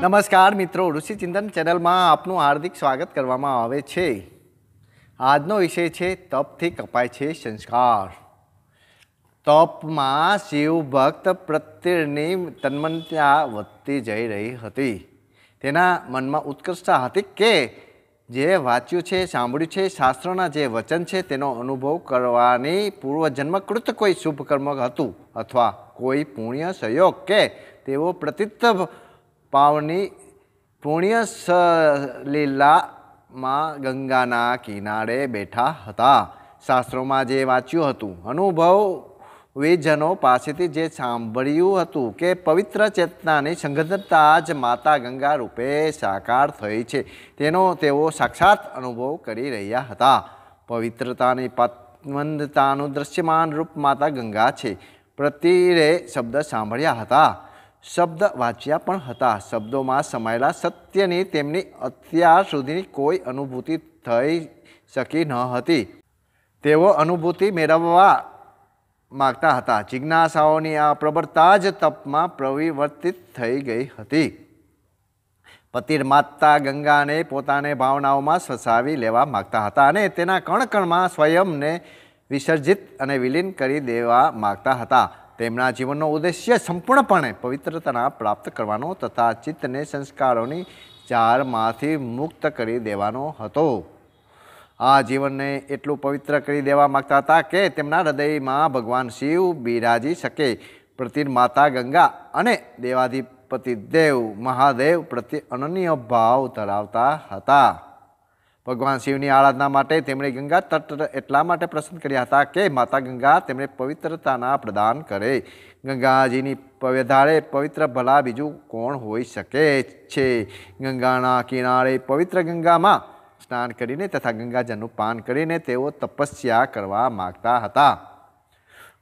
નમસ્કાર મિત્રો ઋષિ ચિંતન ચેનલમાં આપનું હાર્દિક સ્વાગત કરવામાં આવે છે આજનો વિષય છે તપથી કપાય છે સંસ્કાર તપમાં શિવ ભક્ત પ્રત્યેની તન્મનતા વધતી જઈ રહી હતી તેના મનમાં ઉત્કૃષ્ટતા હતી કે જે વાંચ્યું છે સાંભળ્યું છે શાસ્ત્રના જે વચન છે તેનો અનુભવ કરવાની પૂર્વજન્મકૃત કોઈ શુભ હતું અથવા કોઈ પુણ્ય સહયોગ કે તેઓ પ્રતિત્વ પાવની પુણ્ય સલીલામાં ગંગાના કિનારે બેઠા હતા શાસ્ત્રોમાં જે વાંચ્યું હતું અનુભવ વિજનો પાસેથી જે સાંભળ્યું હતું કે પવિત્ર ચેતનાની સંગતતા જ માતા ગંગા રૂપે સાકાર થઈ છે તેનો તેઓ સાક્ષાત અનુભવ કરી રહ્યા હતા પવિત્રતાની પત્મંદતાનું દ્રશ્યમાન રૂપ માતા ગંગા છે પ્રતિરે શબ્દ સાંભળ્યા હતા શબ્દ વાંચ્યા પણ હતા શબ્દોમાં સમાયેલા સત્યની તેમની અત્યાર સુધીની કોઈ અનુભૂતિ થઈ શકી ન હતી તેઓ અનુભૂતિ મેળવવા માગતા હતા જિજ્ઞાસાઓની આ પ્રબળતા જ તપમાં પ્રવિવર્તિત થઈ ગઈ હતી પતિર માતા ગંગાને પોતાને ભાવનાઓમાં સસાવી લેવા માગતા હતા અને તેના કણકણમાં સ્વયંને વિસર્જિત અને વિલીન કરી દેવા માગતા હતા તેમના જીવનનો ઉદ્દેશ્ય સંપૂર્ણપણે પવિત્રતાના પ્રાપ્ત કરવાનો તથા ચિત્તને સંસ્કારોની ચારમાંથી મુક્ત કરી દેવાનો હતો આ જીવનને એટલું પવિત્ર કરી દેવા માગતા હતા કે તેમના હૃદયમાં ભગવાન શિવ બિરાજી શકે પ્રતિર માતા ગંગા અને દેવાધિપતિ દેવ મહાદેવ પ્રત્યે અનન્ય ભાવ ધરાવતા હતા ભગવાન શિવની આરાધના માટે તેમણે ગંગા તટ એટલા માટે પસંદ કર્યા હતા કે માતા ગંગા તેમણે પવિત્રતાના પ્રદાન કરે ગંગાજીની વધારે પવિત્ર ભલા બીજું કોણ હોઈ શકે છે ગંગાના કિનારે પવિત્ર ગંગામાં સ્નાન કરીને તથા ગંગાજળનું પાન કરીને તેઓ તપસ્યા કરવા માગતા હતા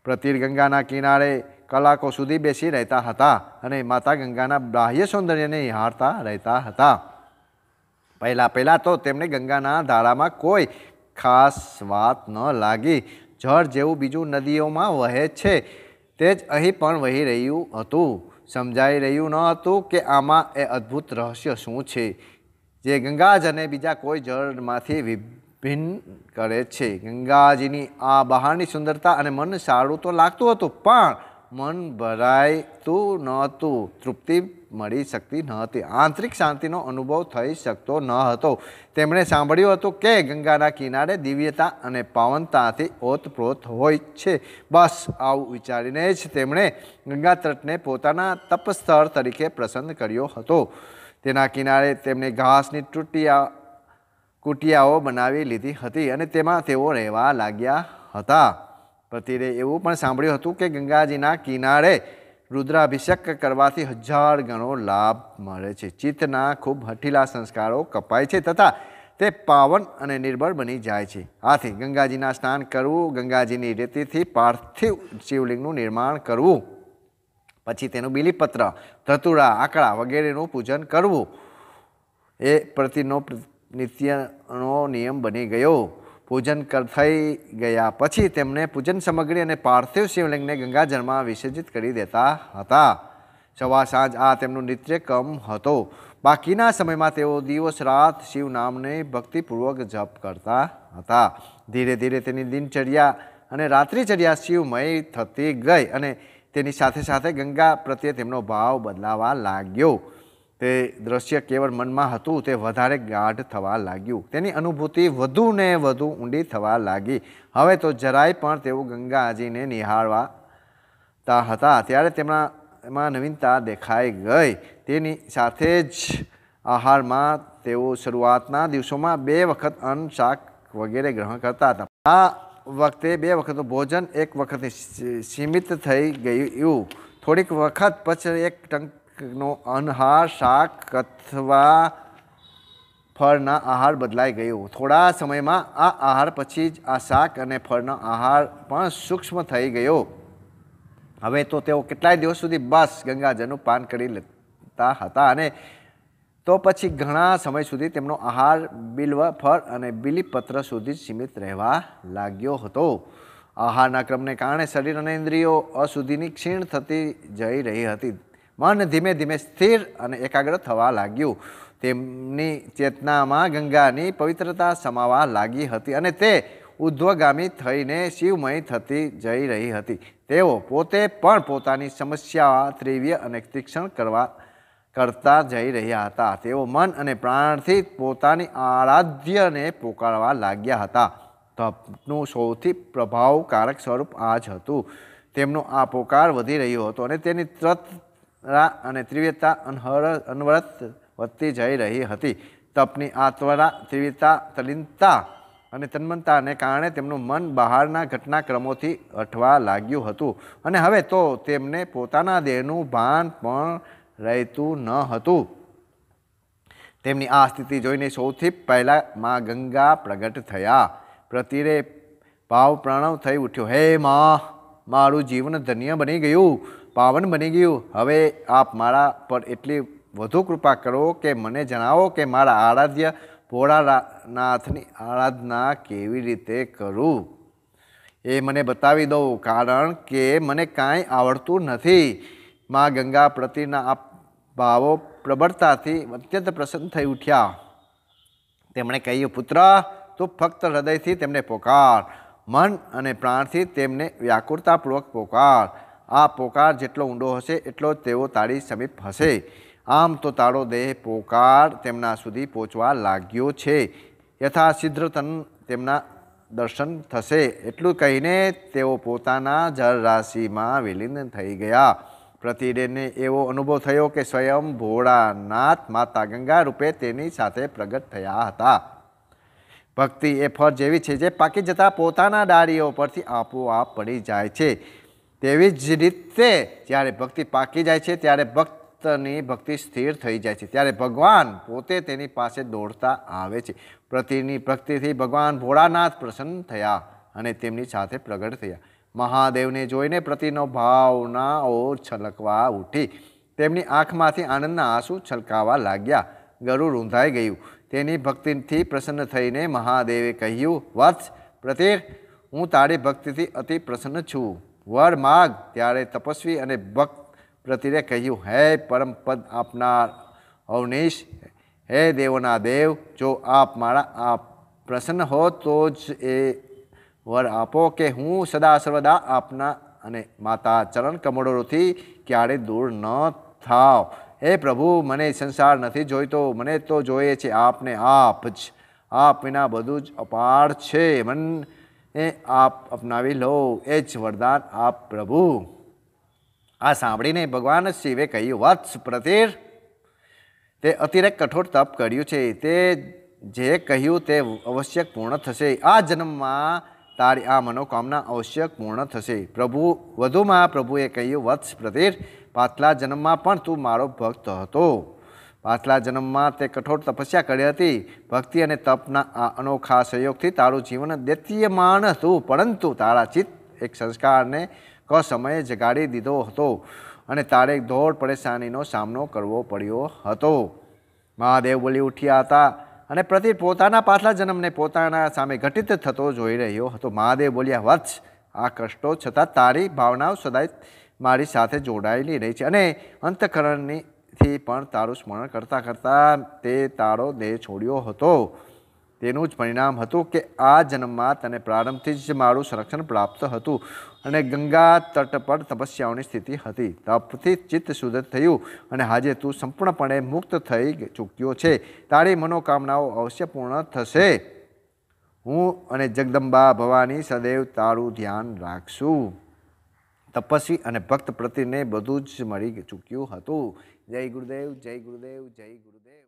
પ્રતિર ગંગાના કિનારે કલાકો સુધી બેસી રહેતા હતા અને માતા ગંગાના બાહ્ય સૌંદર્યને નિહાળતા રહેતા હતા પહેલાં પહેલાં તો તેમને ગંગાના ધારામાં કોઈ ખાસ વાત ન લાગી જળ જેવું બીજું નદીઓમાં વહે છે તે જ અહીં પણ વહી રહ્યું હતું સમજાઈ રહ્યું ન હતું કે આમાં એ અદ્ભુત રહસ્ય શું છે જે ગંગાજ અને બીજા કોઈ જળમાંથી વિભિન્ન કરે છે ગંગાજીની આ બહારની સુંદરતા અને મન સારું તો લાગતું હતું પણ મન ભરાયતું નહોતું તૃપ્તિ મળી શકતી ન હતી આંતરિક શાંતિનો અનુભવ થઈ શકતો ન હતો તેમણે સાંભળ્યું હતું કે ગંગાના કિનારે દિવ્યતા અને પાવનતાથી ઓતપ્રોત હોય છે બસ આવું વિચારીને જ તેમણે ગંગા તટને પોતાના તપસ્થળ તરીકે પસંદ કર્યો હતો તેના કિનારે તેમણે ઘાસની તૂટિયા કુટિયાઓ બનાવી લીધી હતી અને તેમાં તેઓ રહેવા લાગ્યા હતા પ્રતિરે એવું પણ સાંભળ્યું હતું કે ગંગાજીના કિનારે રુદ્રાભિષેક કરવાથી હજાર ગણો લાભ મળે છે ચિત્તના ખૂબ હઠીલા સંસ્કારો કપાય છે તથા તે પાવન અને નિર્બળ બની જાય છે આથી ગંગાજીના સ્નાન કરવું ગંગાજીની રીતિથી પાર્થિવ શિવલિંગનું નિર્માણ કરવું પછી તેનું બિલીપત્ર ધતુરા આંકડા વગેરેનું પૂજન કરવું એ પ્રતિનો નિત્યનો નિયમ બની ગયો પૂજન થઈ ગયા પછી તેમણે પૂજન સામગ્રી અને પાર્થિવ શિવલિંગને ગંગાજળમાં વિસર્જિત કરી દેતા હતા સવા સાંજ આ તેમનું નિત્યક્રમ હતો બાકીના સમયમાં તેઓ દિવસ રાત શિવ નામને ભક્તિપૂર્વક જપ કરતા હતા ધીરે ધીરે તેની દિનચર્યા અને રાત્રિચર્યા શિવમય થતી ગઈ અને તેની સાથે સાથે ગંગા પ્રત્યે તેમનો ભાવ બદલાવા લાગ્યો તે દ્રશ્ય કેવળ મનમાં હતું તે વધારે ગાઢ થવા લાગ્યું તેની અનુભૂતિ વધુ ને વધુ ઊંડી થવા લાગી હવે તો જરાય પણ તેઓ ગંગાજીને નિહાળવાતા હતા ત્યારે તેમના એમાં નવીનતા દેખાઈ ગઈ તેની સાથે જ આહારમાં તેઓ શરૂઆતના દિવસોમાં બે વખત અન્ન શાક વગેરે ગ્રહણ કરતા હતા આ વખતે બે વખતનું ભોજન એક વખત સીમિત થઈ ગયું થોડીક વખત પછી એક ટંક નો અનહાર શાક અથવા ફળના આહાર બદલાઈ ગયો થોડા સમયમાં આ આહાર પછી જ આ શાક અને ફળનો આહાર પણ સૂક્ષ્મ થઈ ગયો હવે તો તેઓ કેટલાય દિવસ સુધી બસ ગંગાજળનું પાન કરી લેતા હતા અને તો પછી ઘણા સમય સુધી તેમનો આહાર બિલ્વ ફળ અને બિલીપત્ર સુધી જ સીમિત રહેવા લાગ્યો હતો આહારના ક્રમને કારણે શરીર અને ઇન્દ્રિયો અશુદ્ધિની ક્ષીણ થતી જઈ રહી હતી મન ધીમે ધીમે સ્થિર અને એકાગ્ર થવા લાગ્યું તેમની ચેતનામાં ગંગાની પવિત્રતા સમાવા લાગી હતી અને તે ઉદ્ધ્વગામી થઈને શિવમય થતી જઈ રહી હતી તેઓ પોતે પણ પોતાની સમસ્યા ત્રિવ્ય અને તીક્ષણ કરવા કરતા જઈ રહ્યા હતા તેઓ મન અને પ્રાણથી પોતાની આરાધ્યને પોકારવા લાગ્યા હતા તપનું સૌથી પ્રભાવકારક સ્વરૂપ આ જ હતું તેમનો આ પોકાર વધી રહ્યો હતો અને તેની તત રા અને તીવ્રતા અનહર અનવરત વધતી જઈ રહી હતી તપની આ ત્વરા ત્રિવિધતા તલિનતા અને તન્મનતાને કારણે તેમનું મન બહારના ઘટનાક્રમોથી અઠવા લાગ્યું હતું અને હવે તો તેમને પોતાના દેહનું ભાન પણ રહેતું ન હતું તેમની આ સ્થિતિ જોઈને સૌથી પહેલાં મા ગંગા પ્રગટ થયા પ્રતિરે ભાવ પ્રણવ થઈ ઉઠ્યો હે મા મારું જીવન ધન્ય બની ગયું પાવન બની ગયું હવે આપ મારા પર એટલી વધુ કૃપા કરો કે મને જણાવો કે મારા આરાધ્ય ભોળાનાથની આરાધના કેવી રીતે કરું એ મને બતાવી દઉં કારણ કે મને કાંઈ આવડતું નથી મા ગંગા પ્રતિના આ ભાવો પ્રબળતાથી અત્યંત પ્રસન્ન થઈ ઉઠ્યા તેમણે કહ્યું પુત્ર તું ફક્ત હૃદયથી તેમને પોકાર મન અને પ્રાણથી તેમને વ્યાકુરતાપૂર્વક પોકાર આ પોકાર જેટલો ઊંડો હશે એટલો જ તેઓ તાળી સમીપ હશે આમ તો તાળો દેહ પોકાર તેમના સુધી પહોંચવા લાગ્યો છે યથા સિદ્ધતન તેમના દર્શન થશે એટલું કહીને તેઓ પોતાના જળરાશિમાં વિલીન થઈ ગયા પ્રતિદેને એવો અનુભવ થયો કે સ્વયં ભોળાનાથ માતા ગંગા રૂપે તેની સાથે પ્રગટ થયા હતા ભક્તિ એ ફળ જેવી છે જે પાકી જતાં પોતાના ડાળીઓ પરથી આપોઆપ પડી જાય છે તેવી જ રીતે જ્યારે ભક્તિ પાકી જાય છે ત્યારે ભક્તની ભક્તિ સ્થિર થઈ જાય છે ત્યારે ભગવાન પોતે તેની પાસે દોડતા આવે છે પ્રતિની ભક્તિથી ભગવાન ભોળાનાથ પ્રસન્ન થયા અને તેમની સાથે પ્રગટ થયા મહાદેવને જોઈને પ્રતિનો ભાવનાઓ છલકવા ઉઠી તેમની આંખમાંથી આનંદના આંસુ છલકાવા લાગ્યા ગરુ રૂંધાઈ ગયું તેની ભક્તિથી પ્રસન્ન થઈને મહાદેવે કહ્યું વત્સ પ્રતિર હું તારી ભક્તિથી અતિ પ્રસન્ન છું વર માગ ત્યારે તપસ્વી અને ભક્ત પ્રતિરે કહ્યું હે પરમ પદ આપનાર અવનીશ હે દેવોના દેવ જો આપ મારા આપ પ્રસન્ન હો તો જ એ વર આપો કે હું સદા સર્વદા આપના અને માતા ચરણ કમળોથી ક્યારે દૂર ન થાવ હે પ્રભુ મને સંસાર નથી જોઈતો મને તો જોઈએ છે આપને આપ જ આપ વિના બધું જ અપાર છે મન એ આપ અપનાવી લો એ જ વરદાન આપ પ્રભુ આ સાંભળીને ભગવાન શિવે કહ્યું વત્સ પ્રતિર તે અતિરેક કઠોર તપ કર્યું છે તે જે કહ્યું તે અવશ્ય પૂર્ણ થશે આ જન્મમાં તારી આ મનોકામના અવશ્ય પૂર્ણ થશે પ્રભુ વધુમાં પ્રભુએ કહ્યું વત્સ પ્રતિર પાછલા જન્મમાં પણ તું મારો ભક્ત હતો પાછલા જન્મમાં તે કઠોર તપસ્યા કરી હતી ભક્તિ અને તપના આ અનોખા સહયોગથી તારું જીવન દૈત્યમાન હતું પરંતુ તારા ચિત્ત એક સંસ્કારને ક સમયે જગાડી દીધો હતો અને તારે ધોળ પરેશાનીનો સામનો કરવો પડ્યો હતો મહાદેવ બોલી ઉઠ્યા હતા અને પ્રતિ પોતાના પાછલા જન્મને પોતાના સામે ઘટિત થતો જોઈ રહ્યો હતો મહાદેવ બોલ્યા વત્સ આ કષ્ટો છતાં તારી ભાવનાઓ સદાય મારી સાથે જોડાયેલી રહી છે અને અંતકરણની થી પણ તારું સ્મરણ કરતાં કરતાં તે તારો દેહ છોડ્યો હતો તેનું જ પરિણામ હતું કે આ જન્મમાં તને પ્રારંભથી જ મારું સંરક્ષણ પ્રાપ્ત હતું અને ગંગા તટ પર તપસ્યાઓની સ્થિતિ હતી તપથી ચિત્ત શુદ્ધ થયું અને આજે તું સંપૂર્ણપણે મુક્ત થઈ ચૂક્યો છે તારી મનોકામનાઓ અવશ્ય પૂર્ણ થશે હું અને જગદંબા ભવાની સદૈવ તારું ધ્યાન રાખશું તપસ્વી અને ભક્ત પ્રતિને બધું જ મળી ચૂક્યું હતું Jai Gurudev, Jai Gurudev, Jai Gurudev.